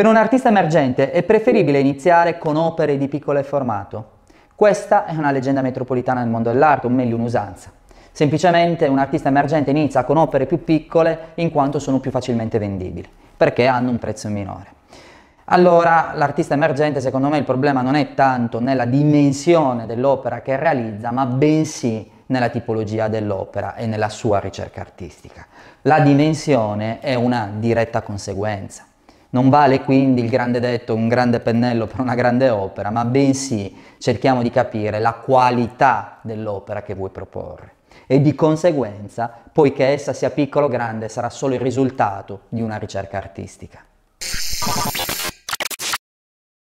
Per un artista emergente è preferibile iniziare con opere di piccolo formato. Questa è una leggenda metropolitana nel mondo dell'arte, o meglio un'usanza. Semplicemente un artista emergente inizia con opere più piccole in quanto sono più facilmente vendibili, perché hanno un prezzo minore. Allora l'artista emergente secondo me il problema non è tanto nella dimensione dell'opera che realizza, ma bensì nella tipologia dell'opera e nella sua ricerca artistica. La dimensione è una diretta conseguenza. Non vale quindi il grande detto, un grande pennello per una grande opera, ma bensì cerchiamo di capire la qualità dell'opera che vuoi proporre. E di conseguenza, poiché essa sia piccola o grande, sarà solo il risultato di una ricerca artistica.